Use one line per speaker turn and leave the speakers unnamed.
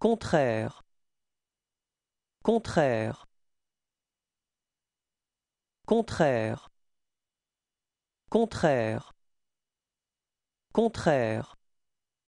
Contraire. Contraire. Contraire. Contraire. Contraire.